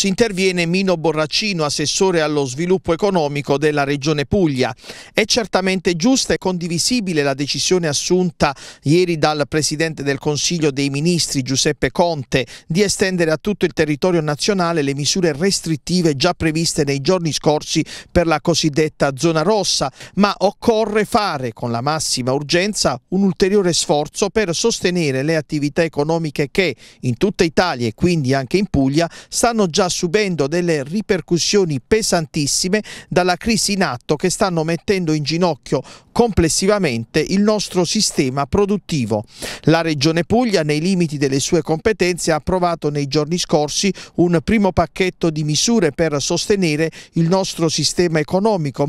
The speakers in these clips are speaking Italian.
Ci interviene Mino Borraccino, assessore allo sviluppo economico della Regione Puglia. È certamente giusta e condivisibile la decisione assunta ieri dal Presidente del Consiglio dei Ministri Giuseppe Conte di estendere a tutto il territorio nazionale le misure restrittive già previste nei giorni scorsi per la cosiddetta zona rossa, ma occorre fare con la massima urgenza un ulteriore sforzo per sostenere le attività economiche che in tutta Italia e quindi anche in Puglia stanno già subendo delle ripercussioni pesantissime dalla crisi in atto che stanno mettendo in ginocchio complessivamente il nostro sistema produttivo. La Regione Puglia, nei limiti delle sue competenze, ha approvato nei giorni scorsi un primo pacchetto di misure per sostenere il nostro sistema economico,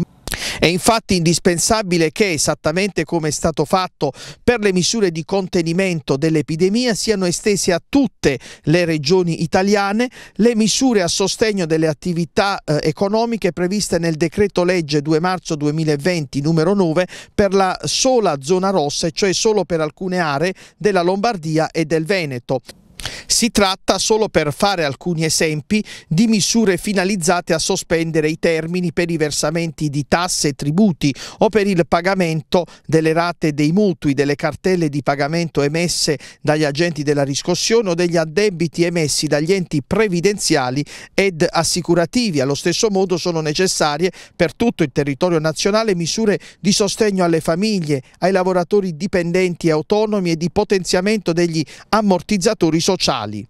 infatti indispensabile che, esattamente come è stato fatto per le misure di contenimento dell'epidemia, siano estese a tutte le regioni italiane le misure a sostegno delle attività eh, economiche previste nel decreto legge 2 marzo 2020 numero 9 per la sola zona rossa, cioè solo per alcune aree della Lombardia e del Veneto. Si tratta, solo per fare alcuni esempi, di misure finalizzate a sospendere i termini per i versamenti di tasse e tributi o per il pagamento delle rate dei mutui, delle cartelle di pagamento emesse dagli agenti della riscossione o degli addebiti emessi dagli enti previdenziali ed assicurativi. Allo stesso modo sono necessarie per tutto il territorio nazionale misure di sostegno alle famiglie, ai lavoratori dipendenti e autonomi e di potenziamento degli ammortizzatori sociali paradossali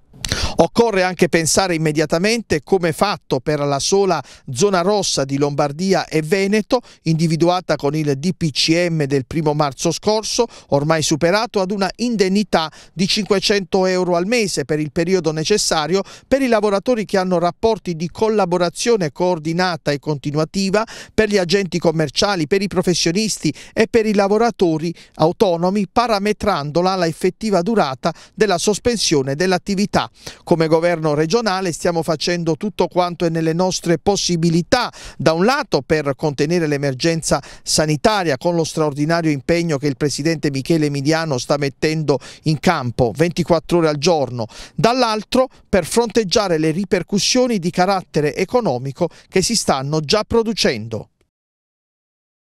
Occorre anche pensare immediatamente come fatto per la sola zona rossa di Lombardia e Veneto, individuata con il DPCM del primo marzo scorso, ormai superato ad una indennità di 500 euro al mese per il periodo necessario per i lavoratori che hanno rapporti di collaborazione coordinata e continuativa, per gli agenti commerciali, per i professionisti e per i lavoratori autonomi, parametrandola alla effettiva durata della sospensione dell'attività come governo regionale stiamo facendo tutto quanto è nelle nostre possibilità, da un lato per contenere l'emergenza sanitaria con lo straordinario impegno che il Presidente Michele Emiliano sta mettendo in campo 24 ore al giorno, dall'altro per fronteggiare le ripercussioni di carattere economico che si stanno già producendo.